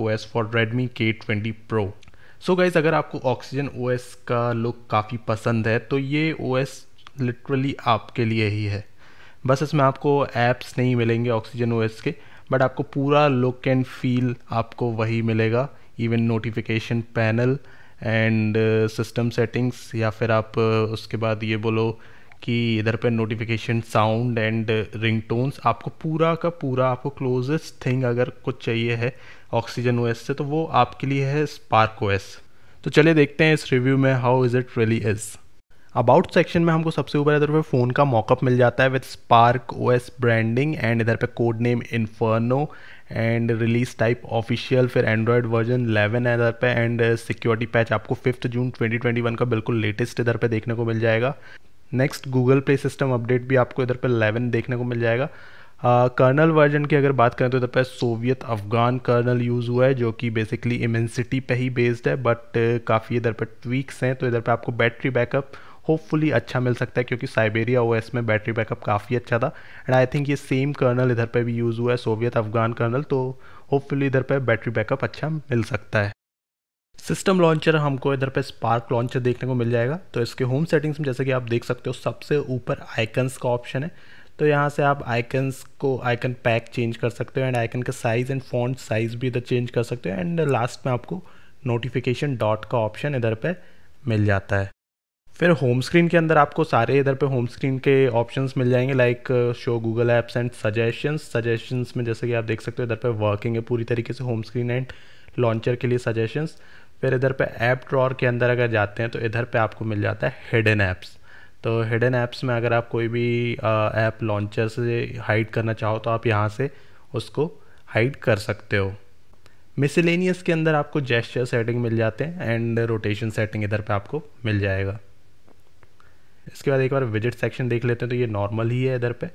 O S for Redmi K twenty pro so guys अगर आपको oxygen S का look काफ़ी पसंद है तो ये ओ एस लिटरली आपके लिए ही है बस इसमें आपको ऐप्स नहीं मिलेंगे ऑक्सीजन ओ एस के बट आपको पूरा लुक एंड फील आपको वही मिलेगा even notification panel and system settings या फिर आप uh, उसके बाद ये बोलो कि इधर पे notification sound and ring tones आपको पूरा का पूरा आपको क्लोजेस्ट थिंग अगर कुछ चाहिए है ऑक्सीजन ओ से तो वो आपके लिए है स्पार्क ओ तो चलिए देखते हैं इस रिव्यू में how is it really is about section में हमको सबसे ऊपर इधर पे फ़ोन का मॉकअप मिल जाता है with Spark O S branding and इधर पे code name Inferno and release type official फिर एंड्रॉयड वर्जन 11 है इधर पे एंड सिक्योरिटी पैच आपको फिफ्थ जून 2021 का बिल्कुल लेटेस्ट इधर पे देखने को मिल जाएगा next Google Play system update भी आपको इधर पे 11 देखने को मिल जाएगा कर्नल वर्जन की अगर बात करें तो इधर पर सोवियत अफ़गान कर्नल यूज़ हुआ है जो कि बेसिकली इमेंसिटी पे ही बेस्ड है बट काफ़ी इधर पर ट्वीक्स हैं तो इधर पर आपको बैटरी बैकअप होपफुली अच्छा मिल सकता है क्योंकि साइबेरिया ओएस में बैटरी बैकअप काफ़ी अच्छा था एंड आई थिंक ये सेम कर्नल इधर पर भी यूज़ हुआ है सोवियत अफ़गान कर्नल तो होपफुली इधर पर बैटरी बैकअप अच्छा मिल सकता है सिस्टम लॉन्चर हमको इधर पे स्पार्क लॉन्चर देखने को मिल जाएगा तो इसके होम सेटिंग्स में जैसे कि आप देख सकते हो सबसे ऊपर आइकन्स का ऑप्शन है तो यहाँ से आप आइकन्स को आइकन पैक चेंज कर सकते हो एंड आइकन का साइज़ एंड फॉन्ट साइज़ भी इधर चेंज कर सकते हो एंड लास्ट में आपको नोटिफिकेशन डॉट का ऑप्शन इधर पे मिल जाता है फिर होम स्क्रीन के अंदर आपको सारे इधर पे होम स्क्रीन के ऑप्शंस मिल जाएंगे like show Google apps and suggestions suggestions में जैसे कि आप देख सकते हो इधर पे वर्किंग है पूरी तरीके से होम स्क्रीन एंड लॉन्चर के लिए सजेशंस फिर इधर पे ऐप ड्रॉर के अंदर अगर जाते हैं तो इधर पे आपको मिल जाता है हिडन ऐप्स तो हिडन ऐप्स में अगर आप कोई भी ऐप लॉन्चर से हाइड करना चाहो तो आप यहाँ से उसको हाइड कर सकते हो मिसलेनियस के अंदर आपको जेस्चर सेटिंग मिल जाते हैं एंड रोटेशन सेटिंग इधर पे आपको मिल जाएगा इसके बाद एक बार विजिट सेक्शन देख लेते हैं तो ये नॉर्मल ही है इधर पे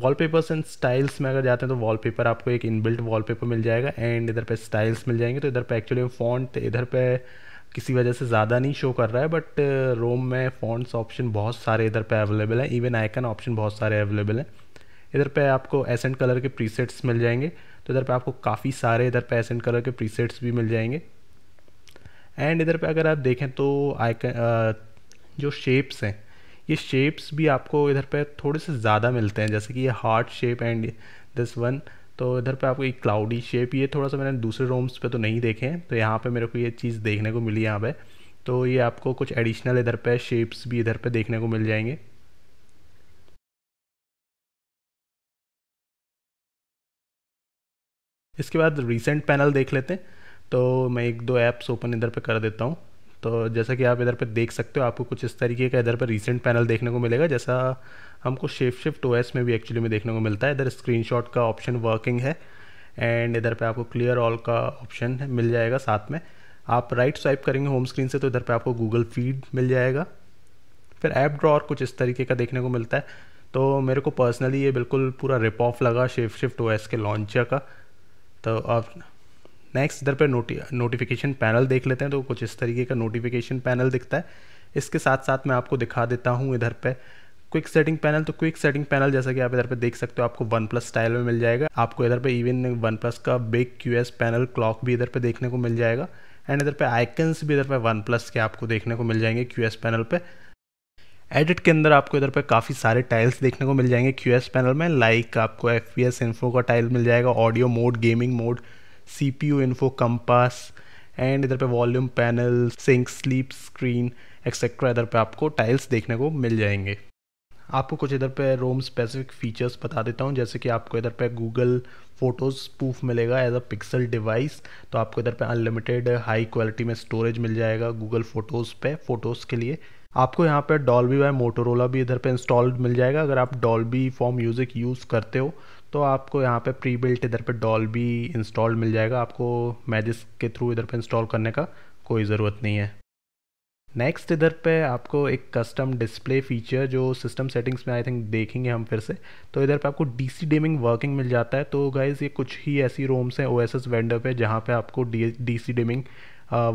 वॉलपेपर्स एंड स्टाइल्स में अगर जाते हैं तो वॉलपेपर आपको एक इनबिल्ट वॉलपेपर मिल जाएगा एंड इधर पे स्टाइल्स मिल जाएंगे तो इधर पे एक्चुअली फॉन्ट इधर पे किसी वजह से ज़्यादा नहीं शो कर रहा है बट रोम uh, में फ़ॉन्ट्स ऑप्शन बहुत सारे इधर पे अवेलेबल हैं इवन आइकन ऑप्शन बहुत सारे अवेलेबल हैं इधर पे आपको एसेंट कलर के प्रीसेट्स मिल जाएंगे तो इधर पे आपको काफ़ी सारे इधर पे एसेंट कलर के प्रीसेट्स भी मिल जाएंगे एंड इधर पे अगर आप देखें तो आइकन uh, जो शेप्स हैं ये शेप्स भी आपको इधर पे थोड़े से ज़्यादा मिलते हैं जैसे कि ये heart shape and this one तो इधर पे आपको एक क्लाउडी शेप ये थोड़ा सा मैंने दूसरे रोम्स पे तो नहीं देखे हैं तो यहाँ पे मेरे को ये चीज़ देखने को मिली यहाँ पे तो ये आपको कुछ एडिशनल इधर पे शेप्स भी इधर पे देखने को मिल जाएंगे इसके बाद रिसेंट पैनल देख लेते हैं तो मैं एक दो ऐप्स ओपन इधर पे कर देता हूँ तो जैसा कि आप इधर पर देख सकते हो आपको कुछ इस तरीके का इधर पर रिसेंट पैनल देखने को मिलेगा जैसा हमको शेफ शिफ्ट ओएस में भी एक्चुअली में देखने को मिलता है इधर स्क्रीनशॉट का ऑप्शन वर्किंग है एंड इधर पे आपको क्लियर ऑल का ऑप्शन मिल जाएगा साथ में आप राइट स्वाइप करेंगे होम स्क्रीन से तो इधर पे आपको गूगल फीड मिल जाएगा फिर ऐप ड्रॉर कुछ इस तरीके का देखने को मिलता है तो मेरे को पर्सनली ये बिल्कुल पूरा रिप ऑफ लगा शेफ शिफ्ट ओ के लॉन्चर का तो आप नेक्स्ट इधर पर नोटि नोटिफिकेशन पैनल देख लेते हैं तो कुछ इस तरीके का नोटिफिकेशन पैनल दिखता है इसके साथ साथ मैं आपको दिखा देता हूँ इधर पर क्विक सेटिंग पैनल तो क्विक सेटिंग पैनल जैसा कि आप इधर पे देख सकते हो आपको वन प्लस स्टाइल में मिल जाएगा आपको इधर पे इवन वन प्लस का big Q S panel clock भी इधर पे देखने को मिल जाएगा एंड इधर पे आइकन्स भी इधर पे वन प्लस के आपको देखने को मिल जाएंगे क्यू एस पैनल पे एडिट के अंदर आपको इधर पे काफ़ी सारे टाइल्स देखने को मिल जाएंगे क्यू एस पैनल में लाइक like आपको एफ पी एस इन्फो का टाइल मिल जाएगा audio mode gaming mode C P U info compass and इधर पे volume panel sync sleep screen etcetera इधर पे आपको टाइल्स देखने को मिल जाएंगे आपको कुछ इधर पे रोम स्पेसिफिक फीचर्स बता देता हूँ जैसे कि आपको इधर पे गूगल फोटोज़ प्रूफ मिलेगा एज अ पिक्सल डिवाइस तो आपको इधर पे अनलिमिटेड हाई क्वालिटी में स्टोरेज मिल जाएगा गूगल फोटोज़ पे फ़ोटोज़ के लिए आपको यहाँ पे डॉल्बी बाय मोटोरोला भी इधर पे इंस्टॉल्ड मिल जाएगा अगर आप डॉल्बी फॉर्म म्यूज़िक यूज़ करते हो तो आपको यहाँ पे प्री बिल्ट इधर पे डॉल भी इंस्टॉल मिल जाएगा आपको मैजिस के थ्रू इधर पे इंस्टॉल करने का कोई ज़रूरत नहीं है नेक्स्ट इधर पे आपको एक कस्टम डिस्प्ले फीचर जो सिस्टम सेटिंग्स में आई थिंक देखेंगे हम फिर से तो इधर पे आपको डी सी डेमिंग वर्किंग मिल जाता है तो गाइज ये कुछ ही ऐसी रोम्स हैं ओ एस एस वेंडर पर जहाँ पर आपको डी सी डेमिंग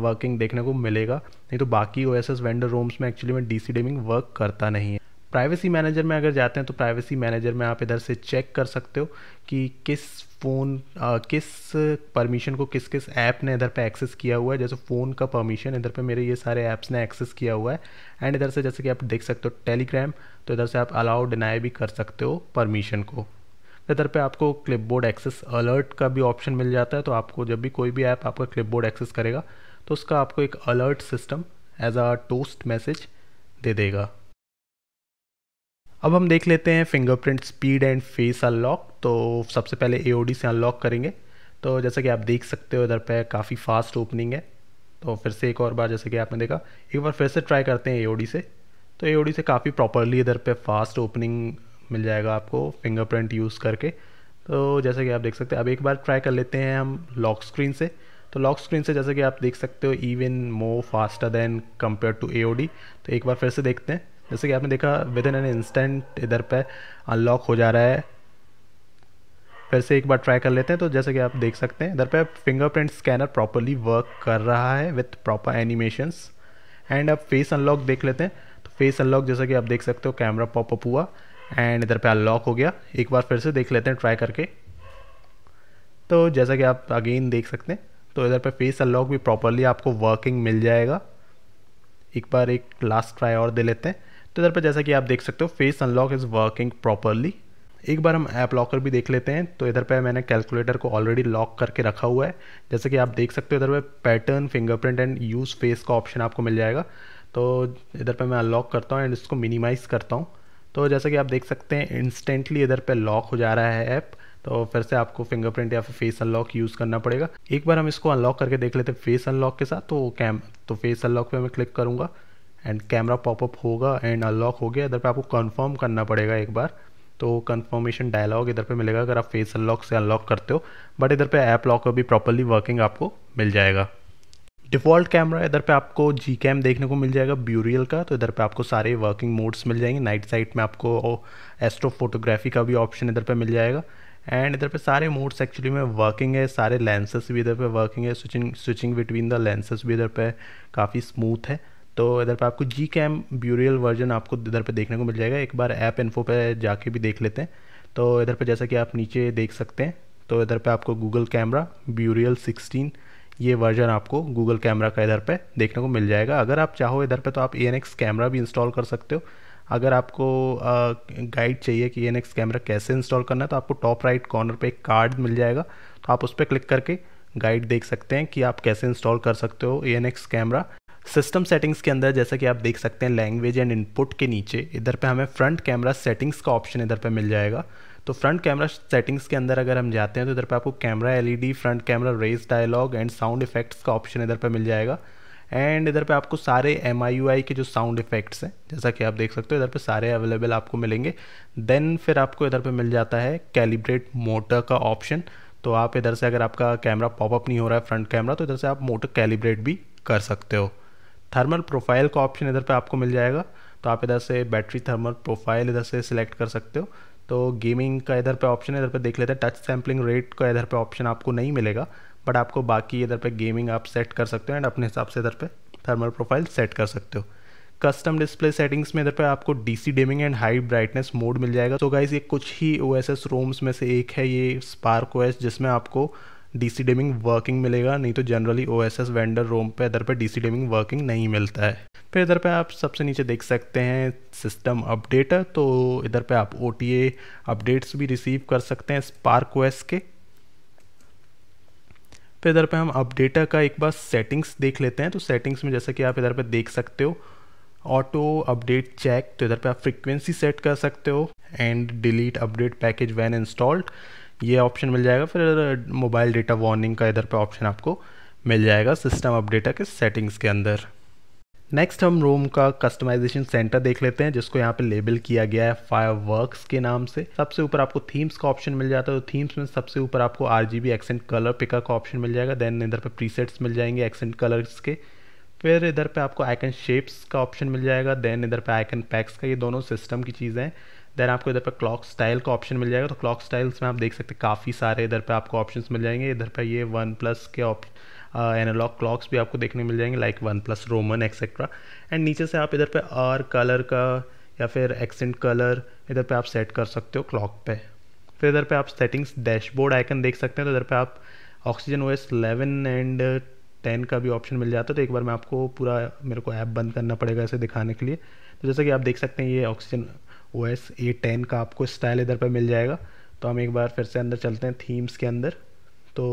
वर्किंग देखने को मिलेगा नहीं तो बाकी O S S vendor ROMs में एक्चुअली में डी सी डेमिंग वर्क करता नहीं है प्राइवेसी मैनेजर में अगर जाते हैं तो प्राइवेसी मैनेजर में आप इधर से चेक कर सकते हो कि किस फ़ोन किस परमिशन को किस किस ऐप ने इधर पे एक्सेस किया हुआ है जैसे फ़ोन का परमिशन इधर पे मेरे ये सारे ऐप्स ने एक्सेस किया हुआ है एंड इधर से जैसे कि आप देख सकते हो टेलीग्राम तो इधर से आप अलाउ डिनाई भी कर सकते हो परमिशन को इधर पे आपको क्लिपबोर्ड एक्सेस अलर्ट का भी ऑप्शन मिल जाता है तो आपको जब भी कोई भी ऐप आपका क्लिपबोर्ड एक्सेस करेगा तो उसका आपको एक alert system as a toast message दे देगा अब हम देख लेते हैं fingerprint speed and face unlock तो सबसे पहले ए से अनलॉक करेंगे तो जैसा कि आप देख सकते हो इधर पे काफ़ी फास्ट ओपनिंग है तो फिर से एक और बार जैसे कि आपने देखा एक बार फिर से ट्राई करते हैं ए से तो ए से काफ़ी प्रॉपरली इधर पे फास्ट ओपनिंग मिल जाएगा आपको फिंगरप्रिंट यूज़ करके तो जैसा कि आप देख सकते हैं अब एक बार ट्राई कर लेते हैं हम लॉक स्क्रीन से तो लॉक स्क्रीन से जैसा कि आप देख सकते हो even more faster than compare to a तो एक बार फिर से देखते हैं जैसे कि आपने देखा विद इन एन इंस्टेंट इधर पे अनलॉक हो जा रहा है फिर से एक बार ट्राई कर लेते हैं तो जैसे कि आप देख सकते हैं इधर पे फिंगरप्रिंट स्कैनर प्रॉपरली वर्क कर रहा है विथ प्रॉपर एनिमेशंस एंड अब फेस अनलॉक देख लेते हैं तो फेस अनलॉक जैसा कि आप देख सकते हो कैमरा पॉपअप हुआ एंड इधर पे अनलॉक हो गया एक बार फिर से देख लेते हैं ट्राई करके तो जैसा कि आप अगेन देख सकते हैं तो इधर पे फेस अनलॉक भी प्रॉपरली आपको वर्किंग मिल जाएगा एक बार एक लास्ट ट्राई और दे लेते हैं तो इधर पर जैसा कि आप देख सकते हो face unlock is working properly एक बार हम ऐप लॉकर भी देख लेते हैं तो इधर पर मैंने कैलकुलेटर को ऑलरेडी लॉक करके रखा हुआ है जैसे कि आप देख सकते हो इधर पर pattern fingerprint and use face का ऑप्शन आपको मिल जाएगा तो इधर पर मैं अनलॉक करता हूँ एंड इसको मिनिमाइज़ करता हूँ तो जैसा कि आप देख सकते हैं इंस्टेंटली इधर पर लॉक हो जा रहा है ऐप तो फिर से आपको फिंगरप्रिंट या फिर फेस अनलॉक यूज़ करना पड़ेगा एक बार हम इसको अनलॉक करके देख लेते हैं फेस अनलॉक के साथ तो कैम तो फेस अनलॉक पे मैं क्लिक करूँगा एंड कैमरा पॉपअप होगा एंड अनलॉक हो गया इधर पे आपको कंफर्म करना पड़ेगा एक बार तो कंफर्मेशन डायलॉग इधर पे मिलेगा अगर आप फेस अनलॉक से अनलॉक करते हो बट इधर पे ऐप लॉक भी प्रॉपरली वर्किंग आपको मिल जाएगा डिफ़ॉल्ट कैमरा इधर पे आपको जी कैम देखने को मिल जाएगा ब्यूरियल का तो इधर पे आपको सारे वर्किंग मोड्स मिल जाएंगे नाइट साइट में आपको एस्ट्रो फोटोग्राफी का भी ऑप्शन इधर पे मिल जाएगा एंड इधर पे सारे मोड्स एक्चुअली में वर्किंग है सारे लेंसेस भी इधर पे वर्किंग है switching switching between the lenses भी इधर पे काफ़ी स्मूथ है तो इधर पे आपको जी कैम ब्यूरियल वर्जन आपको इधर पे देखने को मिल जाएगा एक बार ऐप इन्फो पे जाके भी देख लेते हैं तो इधर पे जैसा कि आप नीचे देख सकते हैं तो इधर पे आपको गूगल कैमरा ब्यूरियल 16 ये वर्जन आपको गूगल कैमरा का इधर पे देखने को मिल जाएगा अगर आप चाहो इधर पे तो आप ए कैमरा भी इंस्टॉल कर सकते हो अगर आपको गाइड चाहिए कि ए कैमरा कैसे इंस्टॉल करना है तो आपको टॉप राइट कॉर्नर पर एक कार्ड मिल जाएगा तो आप उस पर क्लिक करके गाइड देख सकते हैं कि आप कैसे इंस्टॉल कर सकते हो ए कैमरा सिस्टम सेटिंग्स के अंदर जैसा कि आप देख सकते हैं लैंग्वेज एंड इनपुट के नीचे इधर पे हमें फ्रंट कैमरा सेटिंग्स का ऑप्शन इधर पे मिल जाएगा तो फ्रंट कैमरा सेटिंग्स के अंदर अगर हम जाते हैं तो इधर पे आपको कैमरा एलईडी फ्रंट कैमरा रेस डायलॉग एंड साउंड इफेक्ट्स का ऑप्शन इधर पर मिल जाएगा एंड इधर पर आपको सारे एम के जो साउंड इफेक्ट्स हैं जैसा कि आप देख सकते हो इधर पर सारे अवेलेबल आपको मिलेंगे देन फिर आपको इधर पर मिल जाता है कैलिब्रेट मोटर का ऑप्शन तो आप इधर से अगर आपका कैमरा पॉपअप नहीं हो रहा है फ्रंट कैमरा तो इधर से आप मोटर कैलिब्रेट भी कर सकते हो थर्मल प्रोफाइल का ऑप्शन इधर पे आपको मिल जाएगा तो आप इधर से बैटरी थर्मल प्रोफाइल इधर से सिलेक्ट कर सकते हो तो गेमिंग का इधर पे ऑप्शन इधर पे देख लेते हैं टच सैम्पलिंग रेट का इधर पे ऑप्शन आपको नहीं मिलेगा बट आपको बाकी इधर पे गेमिंग आप सेट कर सकते हो एंड अपने हिसाब से इधर पे थर्मल प्रोफाइल सेट कर सकते हो कस्टम डिस्प्ले सेटिंग्स में इधर पे आपको DC dimming and high brightness mode मिल जाएगा तो so गाइज ये कुछ ही ओ एस रोम्स में से एक है ये स्पार्क ओ जिसमें आपको डीसी डेमिंग वर्किंग मिलेगा नहीं तो generally O S S vendor ROM पे अदर पे डीसी डेमिंग वर्किंग नहीं मिलता है फिर इधर पे आप सबसे नीचे देख सकते हैं सिस्टम अपडेट तो इधर पे आप ओ अपडेट्स भी रिसीव कर सकते हैं स्पार्क ओ के फिर इधर पे हम अपडेटा का एक बार सेटिंग्स देख लेते हैं तो सेटिंग्स में जैसा कि आप इधर पे देख सकते हो ऑटो अपडेट चेक तो इधर पे आप फ्रीक्वेंसी सेट कर सकते हो and delete update package when installed ये ऑप्शन मिल जाएगा फिर मोबाइल डेटा वार्निंग का इधर पे ऑप्शन आपको मिल जाएगा सिस्टम अपडेटर के सेटिंग्स के अंदर नेक्स्ट हम रोम का कस्टमाइजेशन सेंटर देख लेते हैं जिसको यहाँ पे लेबल किया गया है फायर के नाम से सबसे ऊपर आपको थीम्स का ऑप्शन मिल जाता है तो थीम्स में सबसे ऊपर आपको R G B accent colour picker का ऑप्शन मिल जाएगा देन इधर पर प्रीसेट्स मिल जाएंगे एक्सेंट कलर्स के फिर इधर पे आपको आइकन शेप्स का ऑप्शन मिल जाएगा देन इधर पे आइकन पैक्स का ये दोनों सिस्टम की चीज़ें हैं देन आपको इधर पर क्लॉक स्टाइल का ऑप्शन मिल जाएगा तो क्लॉक स्टाइल्स में आप देख सकते हैं काफ़ी सारे इधर पर आपको ऑप्शन मिल जाएंगे इधर पर ये वन प्लस के एनालॉग क्लॉक्स भी आपको देखने मिल जाएंगे like OnePlus Roman etcetera and नीचे से आप इधर पे आर कलर का या फिर एक्सेंट कलर इधर पर आप सेट कर सकते हो क्लॉक पे फिर इधर पर आप सेटिंग्स डैशबोर्ड आइकन देख सकते हैं तो इधर पर आप Oxygen O S and ten का भी ऑप्शन मिल जाता है तो एक बार मैं आपको पूरा मेरे को ऐप बंद करना पड़ेगा इसे दिखाने के लिए तो जैसा कि आप देख सकते हैं ये Oxygen O S A ten का आपको स्टाइल इधर पर मिल जाएगा तो हम एक बार फिर से अंदर चलते हैं थीम्स के अंदर तो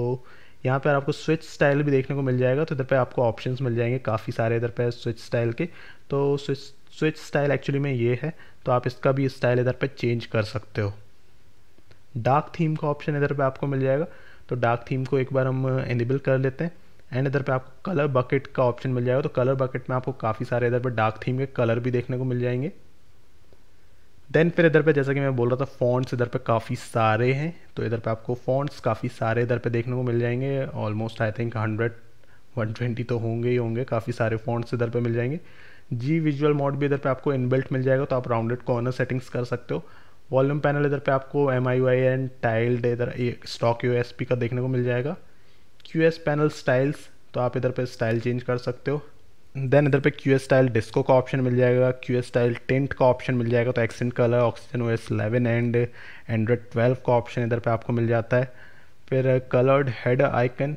यहाँ पर आपको स्विच स्टाइल भी देखने को मिल जाएगा तो इधर पे आपको ऑप्शंस मिल जाएंगे काफ़ी सारे इधर पर स्विच स्टाइल के तो स्विच स्विच स्टाइल एक्चुअली में ये है तो आप इसका भी स्टाइल इधर पे चेंज कर सकते हो डार्क थीम का ऑप्शन इधर पे आपको मिल जाएगा तो डार्क थीम को एक बार हम इनेबल कर लेते हैं एंड इधर पे आपको कलर बकेट का ऑप्शन मिल जाएगा तो कलर बकेट में आपको काफ़ी सारे इधर पे डार्क थीम के कलर भी देखने को मिल जाएंगे देन फिर इधर पे जैसा कि मैं बोल रहा था फॉन्ट्स इधर पे काफ़ी सारे हैं तो इधर पे आपको फॉन्ट्स काफ़ी सारे इधर पे देखने को मिल जाएंगे almost I think hundred one twenty तो होंगे ही होंगे काफ़ी सारे फॉन्ट्स इधर पे मिल जाएंगे जी विजुअल मोड भी इधर पे आपको इनबिल्ट मिल जाएगा तो आप राउंडेड कॉर्नर सेटिंग्स कर सकते हो वॉल्यूम पैनल इधर पे आपको M I Y N tiled इधर स्टॉक यू एस पी का देखने को मिल जाएगा क्यू एस पैनल स्टाइल्स तो आप इधर पे स्टाइल चेंज कर सकते हो देन इधर पे क्यू स्टाइल डिस्को का ऑप्शन मिल जाएगा क्यू स्टाइल टेंट का ऑप्शन मिल जाएगा तो accent colour oxygen O S eleven and Android twelve का ऑप्शन इधर पे आपको मिल जाता है फिर coloured head icon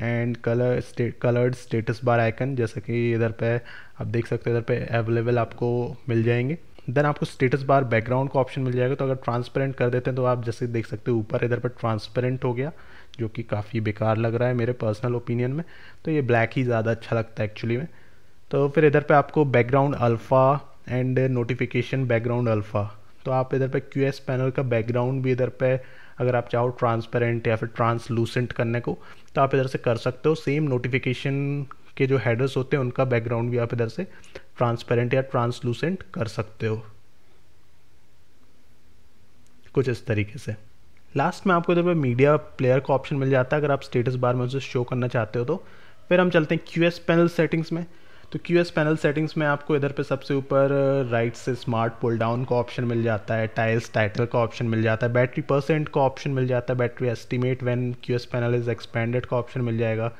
and colour state coloured status bar icon जैसा कि इधर पे आप देख सकते हो इधर पे अवेलेबल आपको मिल जाएंगे देन आपको स्टेटस बार बैकग्राउंड का ऑप्शन मिल जाएगा तो अगर ट्रांसपेरेंट कर देते हैं तो आप जैसे देख सकते हो ऊपर इधर पर ट्रांसपेरेंट हो गया जो कि काफ़ी बेकार लग रहा है मेरे पर्सनल ओपिनियन में तो ये ब्लैक ही ज़्यादा अच्छा लगता है एक्चुअली में तो फिर इधर पे आपको background alpha and notification background alpha तो आप इधर पे क्यू एस पैनल का बैकग्राउंड भी इधर पे अगर आप चाहो ट्रांसपेरेंट या फिर ट्रांसलूसेंट करने को तो आप इधर से कर सकते हो सेम नोटिफिकेशन के जो हेडर्स होते हैं उनका बैकग्राउंड भी आप इधर से ट्रांसपेरेंट या ट्रांसलूसेंट कर सकते हो कुछ इस तरीके से लास्ट में आपको इधर पर मीडिया प्लेयर का ऑप्शन मिल जाता है अगर आप स्टेटस बार में उसे शो करना चाहते हो तो फिर हम चलते हैं क्यू एस पैनल सेटिंग्स में तो क्यू एस पैनल सेटिंग्स में आपको इधर पे सबसे ऊपर राइट uh, से स्मार्ट पुल डाउन का ऑप्शन मिल जाता है टाइल्स टाइटल का ऑप्शन मिल जाता है बैटरी परसेंट का ऑप्शन मिल जाता है battery estimate when Q S panel is expanded का ऑप्शन मिल जाएगा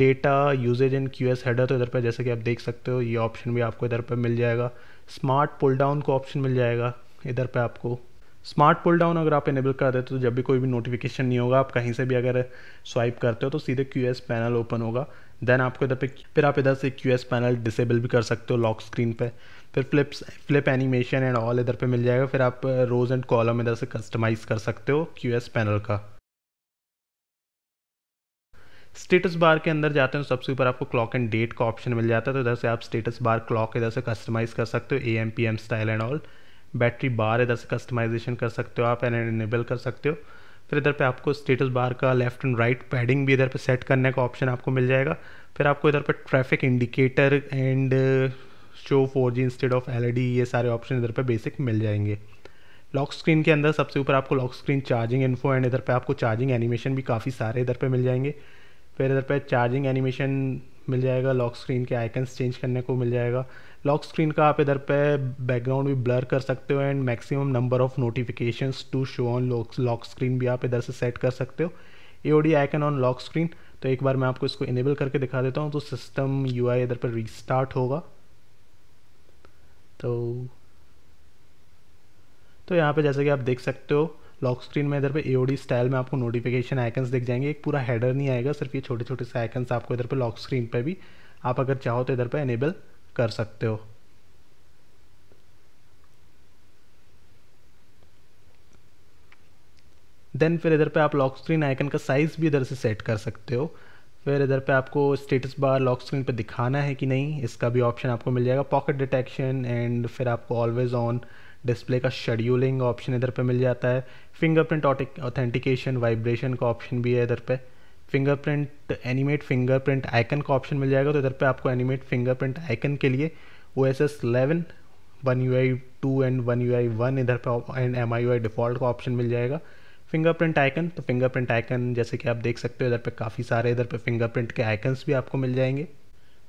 data usage in Q S header तो इधर पर जैसे कि आप देख सकते हो ये ऑप्शन भी आपको इधर पर मिल जाएगा स्मार्ट पुल डाउन का ऑप्शन मिल जाएगा इधर पर आपको स्मार्ट पुल डाउन अगर आप इनेबल कर देते हो तो जब भी कोई भी नोटिफिकेशन नहीं होगा आप कहीं से भी अगर स्वाइप करते हो तो सीधे क्यू एस पैनल ओपन होगा देन आपको इधर पे फिर आप इधर से क्यू एस पैनल डिसेबल भी कर सकते हो लॉक स्क्रीन पे फिर flips flip animation and all इधर पे मिल जाएगा फिर आप रोज एंड कॉलम इधर से कस्टमाइज कर सकते हो क्यू एस पैनल का स्टेटस बार के अंदर जाते हैं तो सबसे ऊपर आपको क्लॉक एंड डेट का ऑप्शन मिल जाता है तो इधर से आप स्टेटस बार क्लॉक इधर से कस्टमाइज कर सकते हो A M P M style and all battery bar इधर से कस्टमाइजेशन कर सकते हो आप एंड इनेबल कर सकते हो फिर इधर पे आपको स्टेटस बार का लेफ्ट एंड राइट पैडिंग भी इधर पे सेट करने का ऑप्शन आपको मिल जाएगा फिर आपको इधर पे traffic indicator and show four G instead of L ये सारे ऑप्शन इधर पे बेसिक मिल जाएंगे लॉक स्क्रीन के अंदर सबसे ऊपर आपको lock screen charging info and इधर पे आपको चार्जिंग एनिमेशन भी काफ़ी सारे इधर पे मिल जाएंगे फिर इधर पे चार्जिंग एनिमेशन मिल जाएगा लॉक स्क्रीन के आइकन्स चेंज करने को मिल जाएगा लॉक स्क्रीन का आप इधर पे बैकग्राउंड भी ब्लर कर सकते हो and maximum number of notification to show on lock screen भी आप इधर से सेट कर सकते हो A O D icon on lock screen तो एक बार मैं आपको इसको इनेबल करके दिखा देता हूँ तो सिस्टम यू आई इधर पर रिस्टार्ट होगा तो तो यहाँ पे जैसे कि आप देख सकते हो लॉक स्क्रीन में इधर पे ओडी स्टाइल में आपको नोटिफिकेशन आइकन्स दिख जाएंगे एक पूरा हेडर नहीं आएगा सिर्फ ये छोटे छोटे से आइकन्स आपको इधर पे लॉक स्क्रीन पे भी आप अगर चाहो तो इधर पे इनेबल कर सकते हो देन फिर इधर पे आप लॉक स्क्रीन आइकन का साइज़ भी इधर से सेट कर सकते हो फिर इधर पे आपको स्टेटस बार लॉक स्क्रीन पे दिखाना है कि नहीं इसका भी ऑप्शन आपको मिल जाएगा पॉकेट डिटेक्शन एंड फिर आपको ऑलवेज ऑन डिस्प्ले का शेड्यूलिंग ऑप्शन इधर पे मिल जाता है फिंगरप्रिंट ऑथेंटिकेशन वाइब्रेशन का ऑप्शन भी है इधर पे फिंगरप्रिंट एनिमेट फिंगरप्रिंट आइकन का ऑप्शन मिल जाएगा तो इधर पे आपको एनिमेट फिंगरप्रिंट आइकन के लिए O S S eleven one U I two and one U I one इधर पे and M I U I default का ऑप्शन मिल जाएगा फिंगरप्रिंट आइकन तो फिंगरप्रिंट आइकन जैसे कि आप देख सकते हो इधर पे काफ़ी सारे इधर पे फिंगरप्रिंट के आइकन्स भी आपको मिल जाएंगे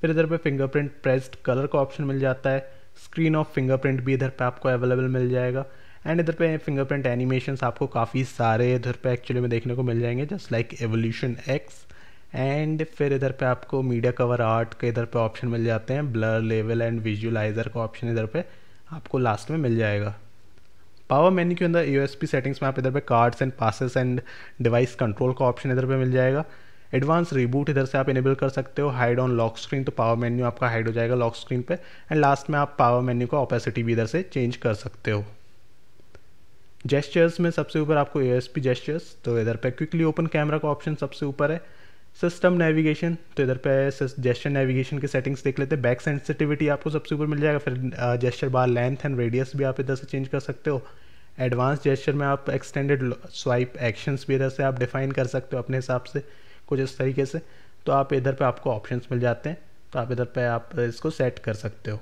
फिर इधर पे फिंगरप्रिंट प्रेस्ड कलर का ऑप्शन मिल जाता है स्क्रीन ऑफ फिंगरप्रिंट भी इधर पे आपको अवेलेबल मिल जाएगा एंड इधर पे फिंगरप्रिंट एनिमेशन आपको काफ़ी सारे इधर पे एक्चुअली में देखने को मिल जाएंगे just like evolution X and फिर इधर पे आपको मीडिया कवर आर्ट के इधर पे ऑप्शन मिल जाते हैं ब्लर लेवल एंड विजुअलाइजर का ऑप्शन इधर पे आपको लास्ट में मिल जाएगा पावर मेन्यू के अंदर यू सेटिंग्स में आप इधर पे cards and passes and device control का ऑप्शन इधर पे मिल जाएगा एडवांस रिबूट इधर से आप इनेबल कर सकते हो हाइड ऑन लॉक स्क्रीन तो पावर मेन्यू आपका हाइड हो जाएगा लॉक स्क्रीन पे एंड लास्ट में आप पावर मेन्यू का ओपेसिटी भी इधर से चेंज कर सकते हो जेस्चर्स में सबसे ऊपर आपको ए एस पी जेस्चर्स तो इधर पे क्विकली ओपन कैमरा का ऑप्शन सबसे ऊपर है सिस्टम नेविगेशन तो इधर पे जेस्चर नेविगेशन के सेटिंग्स देख लेते हैं बैक सेंसिटिविटी आपको सबसे ऊपर मिल जाएगा फिर gesture bar length and radius भी आप इधर से चेंज कर सकते हो एडवांस जेस्चर में आप एक्सटेंडेड स्वाइप एक्शंस भी इधर से आप डिफाइन कर सकते हो अपने हिसाब से कुछ इस तरीके से तो आप इधर पे आपको ऑप्शंस मिल जाते हैं तो आप इधर पे आप इसको सेट कर सकते हो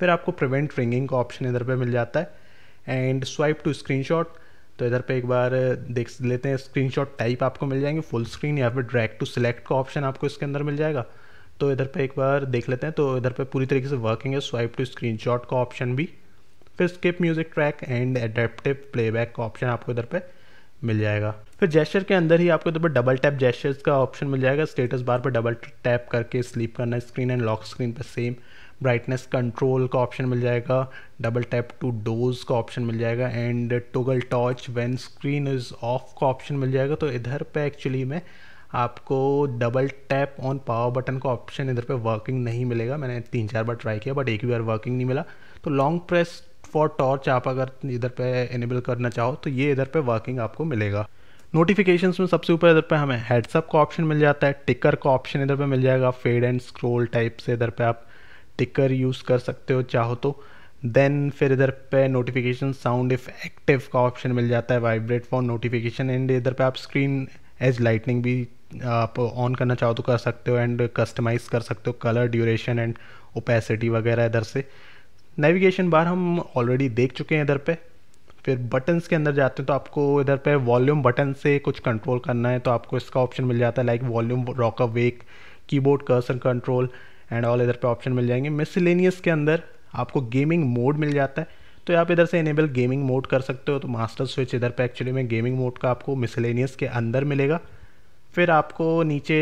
फिर आपको प्रिवेंट रिंगिंग का ऑप्शन इधर पे मिल जाता है एंड स्वाइप टू स्क्रीनशॉट तो इधर पे एक बार देख लेते हैं स्क्रीनशॉट टाइप आपको मिल जाएंगे फुल स्क्रीन या फिर ड्रैग टू सिलेक्ट का ऑप्शन आपको इसके अंदर मिल जाएगा तो इधर पे एक बार देख लेते हैं तो इधर पे पूरी तरीके से वर्किंग है स्वाइप टू शॉट का ऑप्शन भी फिर skip music track and adaptive playback का ऑप्शन आपको इधर पे मिल जाएगा फिर जेस्चर के अंदर ही आपको इधर पर डबल टैप जेस्चर्स का ऑप्शन मिल जाएगा स्टेटस बार पर डबल टैप करके स्लीप करना स्क्रीन एंड लॉक स्क्रीन पर सेम ब्राइटनेस कंट्रोल का ऑप्शन मिल जाएगा डबल टैप टू डोज का ऑप्शन मिल जाएगा and toggle torch when screen is off का ऑप्शन मिल जाएगा तो इधर पे एक्चुअली में आपको double tap on power button का ऑप्शन इधर पे वर्किंग नहीं मिलेगा मैंने तीन चार बार ट्राई किया बट एक भी बार वर्किंग नहीं मिला तो लॉन्ग प्रेस फॉर टॉर्च आप अगर इधर पे इनेबल करना चाहो तो ये इधर पे वर्किंग आपको मिलेगा नोटिफिकेशन में सबसे ऊपर इधर पे हमें हेडसअप का ऑप्शन मिल जाता है टिकर का ऑप्शन इधर पे मिल जाएगा फेड एंड स्क्रोल टाइप से इधर पे आप टिकर यूज़ कर सकते हो चाहो तो देन फिर इधर पे नोटिफिकेशन साउंड इफ एक्टिव का ऑप्शन मिल जाता है वाइब्रेट फॉर नोटिफिकेशन एंड इधर पे आप स्क्रीन एज लाइटनिंग भी आप ऑन करना चाहो तो कर सकते हो एंड कस्टमाइज़ कर सकते हो कलर ड्यूरेशन एंड ओपेसिटी वगैरह इधर से नेविगेशन बार हम ऑलरेडी देख चुके हैं इधर पे फिर बटन्स के अंदर जाते हैं तो आपको इधर पे वॉल्यूम बटन से कुछ कंट्रोल करना है तो आपको इसका ऑप्शन मिल जाता है like volume rock up wake keyboard cursor control and all इधर पे ऑप्शन मिल जाएंगे मिसलेनियस के अंदर आपको गेमिंग मोड मिल जाता है तो आप इधर से इनेबल गेमिंग मोड कर सकते हो तो मास्टर स्विच इधर पे एक्चुअली में गेमिंग मोड का आपको मिसलेनियस के अंदर मिलेगा फिर आपको नीचे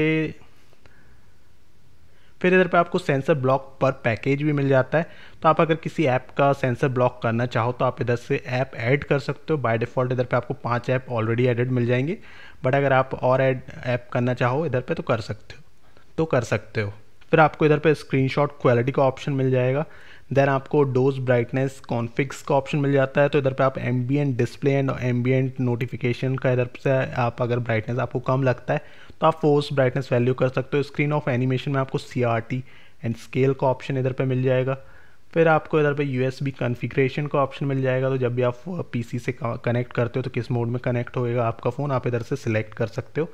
फिर इधर पे आपको सेंसर ब्लॉक पर पैकेज भी मिल जाता है तो आप अगर किसी ऐप का सेंसर ब्लॉक करना चाहो तो आप इधर से ऐप ऐड कर सकते हो बाय डिफ़ॉल्ट इधर पे आपको पांच ऐप ऑलरेडी एडेड मिल जाएंगे बट अगर आप और ऐड ऐप करना चाहो इधर पे तो कर सकते हो तो कर सकते हो फिर आपको इधर पे स्क्रीनशॉट क्वालिटी का ऑप्शन मिल जाएगा देन आपको डोज ब्राइटनेस कॉन्फिक्स का ऑप्शन मिल जाता है तो इधर पे आप ambient display and ambient notification का इधर से आप अगर ब्राइटनेस आपको कम लगता है तो आप फोर्स ब्राइटनेस वैल्यू कर सकते हो स्क्रीन ऑफ एनिमेशन में आपको सी एंड स्केल का ऑप्शन इधर पर मिल जाएगा फिर आपको इधर पे यू एस बी कन्फिग्रेशन का ऑप्शन मिल जाएगा तो जब भी आप पी से कनेक्ट करते हो तो किस मोड में कनेक्ट होएगा आपका फ़ोन आप इधर से सिलेक्ट कर सकते हो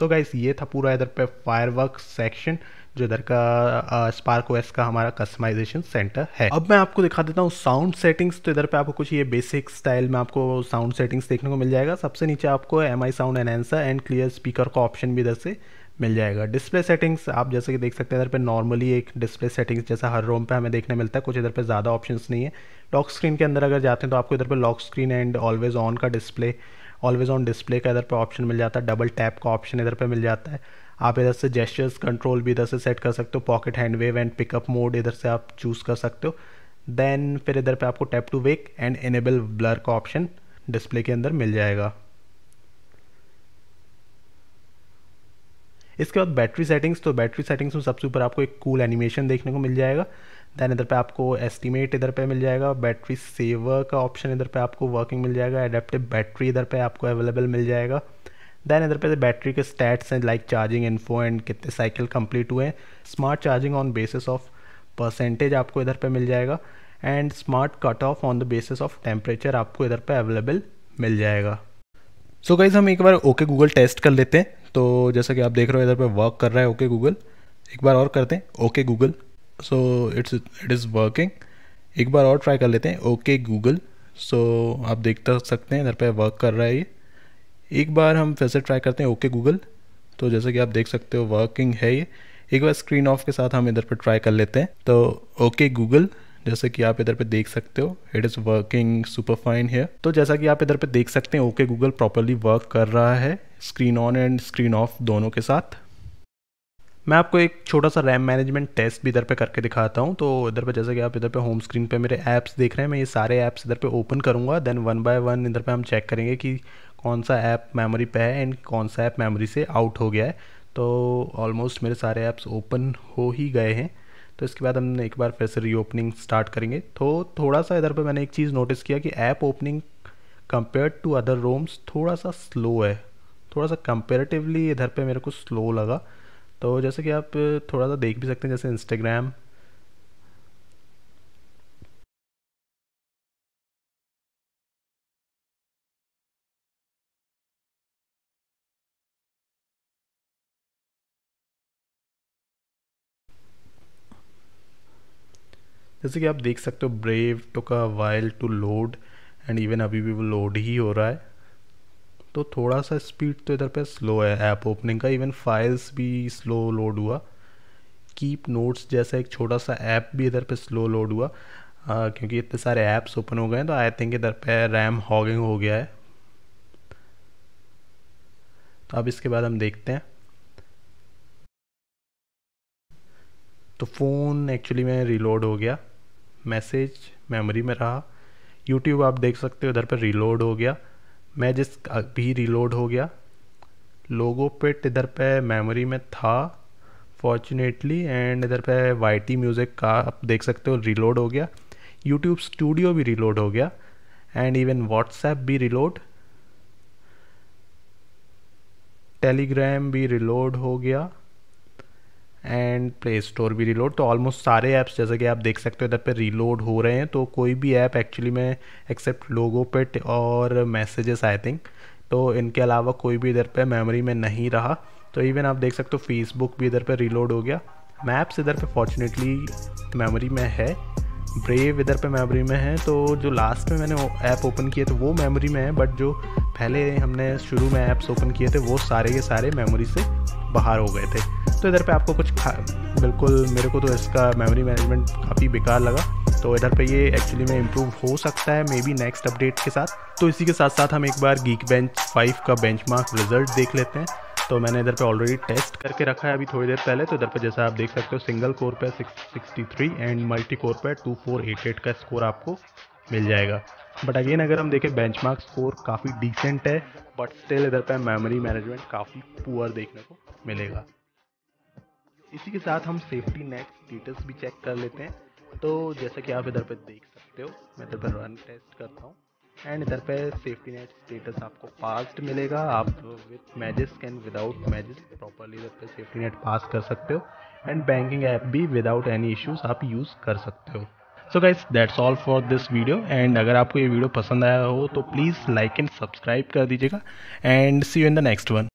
सो so गाइस ये था पूरा इधर पे फायरवर्क सेक्शन जो इधर का स्पार्क ओएस का हमारा कस्टमाइजेशन सेंटर है अब मैं आपको दिखा देता हूँ साउंड सेटिंग्स तो इधर पे आपको कुछ ये बेसिक स्टाइल में आपको साउंड सेटिंग्स देखने को मिल जाएगा सबसे नीचे आपको M I sound enhancer and clear speaker का ऑप्शन भी इधर से मिल जाएगा डिस्प्ले सेटिंग्स आप जैसे कि देख सकते हैं इधर पे नॉर्मली एक डिस्प्ले सेटिंग्स जैसा हर रोम पे हमें देखने मिलता है कुछ इधर पे ज़्यादा ऑप्शंस नहीं है लॉक स्क्रीन के अंदर अगर जाते हैं तो आपको इधर पे lock screen and always on का डिस्प्ले ऑलवेज ऑन डिस्प्ले का इधर पे ऑप्शन मिल जाता है डबल टैप का ऑप्शन इधर पे मिल जाता है आप इधर से जेस्चर्स कंट्रोल भी इधर से सेट कर सकते हो pocket handwave and pickup mode इधर से आप चूज़ कर सकते हो देन फिर इधर पे आपको tap to wake and enable blur का ऑप्शन डिस्प्ले के अंदर मिल जाएगा इसके बाद बैटरी सेटिंग्स तो बैटरी सेटिंग्स में सबसे ऊपर आपको एक कूल cool एनिमेशन देखने को मिल जाएगा दैन इधर पे आपको एस्टिमेट इधर पे मिल जाएगा बैटरी सेवर का ऑप्शन इधर पे आपको वर्किंग मिल जाएगा एडेप्टिव बैटरी इधर पे आपको अवेलेबल मिल जाएगा दैन इधर पे बैटरी के स्टैट्स हैं लाइक चार्जिंग इन्फो एंड कितने साइकिल कंप्लीट हुए हैं smart charging on basis of percentage आपको इधर पे मिल जाएगा and smart cut off on the basis of temperature आपको इधर पे अवेलेबल मिल जाएगा सो so गाइज हम एक बार ओके गूगल टेस्ट कर लेते हैं तो जैसा कि आप देख रहे हो इधर पे वर्क कर रहा है ओके गूगल एक बार और करते हैं okay Google so it's it is working एक बार और ट्राई कर लेते हैं ओके गूगल सो आप देख तो सकते हैं इधर पे वर्क कर रहा है ये एक बार हम फिर से ट्राई करते हैं ओके गूगल तो जैसे कि आप देख सकते हो वर्किंग है ये एक बार स्क्रीन ऑफ के साथ हम इधर पर ट्राई कर लेते हैं तो ओके गूगल जैसे कि आप इधर पे देख सकते हो it is working super fine है तो जैसा कि आप इधर पे देख सकते हैं ओके गूगल प्रॉपरली वर्क कर रहा है screen on and screen off दोनों के साथ मैं आपको एक छोटा सा रैम मैनेजमेंट टेस्ट भी इधर पे करके दिखाता हूँ तो इधर पे जैसे कि आप इधर पे होम स्क्रीन पे मेरे ऐप्स देख रहे हैं मैं ये सारे ऐप्स इधर पे ओपन करूँगा देन वन बाय वन इधर पे हम चेक करेंगे कि कौन सा ऐप मेमोरी पे है एंड कौन सा ऐप मेमोरी से आउट हो गया है तो ऑलमोस्ट मेरे सारे ऐप्स ओपन हो ही गए हैं तो इसके बाद हम एक बार फिर से रीओपनिंग स्टार्ट करेंगे तो थोड़ा सा इधर पर मैंने एक चीज़ नोटिस किया कि app opening compare to other ROMs थोड़ा सा स्लो है थोड़ा सा कंपेरेटिवली इधर पर मेरे को स्लो लगा तो जैसे कि आप थोड़ा सा देख भी सकते हैं जैसे इंस्टाग्राम जैसे कि आप देख सकते हो ब्रेव का while to load and even अभी भी वो लोड ही हो रहा है तो थोड़ा सा स्पीड तो इधर पे स्लो है ऐप ओपनिंग का इवन फाइल्स भी स्लो लोड हुआ कीप नोट्स जैसा एक छोटा सा ऐप भी इधर पे स्लो लोड हुआ आ, क्योंकि इतने सारे ऐप्स ओपन हो गए हैं तो आई थिंक इधर पे रैम हॉगिंग हो गया है तो अब इसके बाद हम देखते हैं तो फ़ोन एक्चुअली में रीलोड हो गया मैसेज मेमोरी में रहा यूट्यूब आप देख सकते हो इधर पर रीलोड हो गया मैं जिस अभी रिलोड हो गया लोगो पिट इधर पे मेमोरी में था फॉर्चुनेटली एंड इधर पे वाई म्यूज़िक का आप देख सकते हो रिलोड हो गया यूट्यूब स्टूडियो भी रिलोड हो गया एंड इवन व्हाट्सएप भी रिलोड टेलीग्राम भी रिलोड हो गया एंड प्ले स्टोर भी रीलोड तो ऑलमोस्ट सारे ऐप्स जैसे कि आप देख सकते हो इधर पे रीलोड हो रहे हैं तो कोई भी ऐप एक्चुअली में एक्सेप्ट लोगो पे और मैसेजेस आई थिंक तो इनके अलावा कोई भी इधर पे मेमोरी में नहीं रहा तो इवन आप देख सकते हो फेसबुक भी इधर पे रीलोड हो गया मैप्स इधर पे फॉर्चुनेटली मेमोरी में है ब्रेव इधर पे मेमोरी में है तो जो लास्ट में मैंने ऐप ओपन किए थे वो मेमोरी में है बट जो पहले हमने शुरू में ऐप्स ओपन किए थे वो सारे के सारे मेमोरी से बाहर हो गए थे तो इधर पे आपको कुछ खा बिल्कुल मेरे को तो इसका मेमोरी मैनेजमेंट काफ़ी बेकार लगा तो इधर पे ये एक्चुअली में इम्प्रूव हो सकता है मे बी नेक्स्ट अपडेट के साथ तो इसी के साथ साथ हम एक बार गीक बेंच फाइव का मार्क रिजल्ट देख लेते हैं तो मैंने इधर पे ऑलरेडी टेस्ट करके रखा है अभी थोड़ी देर पहले तो इधर पे जैसा आप देख सकते हो सिंगल कोर पे 663 एंड मल्टी कोर पे 2488 का स्कोर आपको मिल जाएगा बट अगेन अगर हम देखें बेंचमार्क स्कोर काफ़ी डिसेंट है बट स्टिल इधर पे मेमोरी मैनेजमेंट काफ़ी पुअर देखने को मिलेगा इसी के साथ हम सेफ्टी नेट स्टेटस भी चेक कर लेते हैं तो जैसा कि आप इधर पर देख सकते हो मैं इधर पर रन टेस्ट करता हूँ एंड इधर पर सेफ्टी नेट स्टेटस आपको पास्ट मिलेगा आप with Magisk and without Magisk properly इधर पर सेफ्टी नेट पास कर सकते हो एंड बैंकिंग ऐप भी विदाउट एनी इश्यूज आप यूज़ कर सकते हो so guys that's all for this video and अगर आपको ये वीडियो पसंद आया हो तो प्लीज़ लाइक एंड सब्सक्राइब कर दीजिएगा and see you in the next one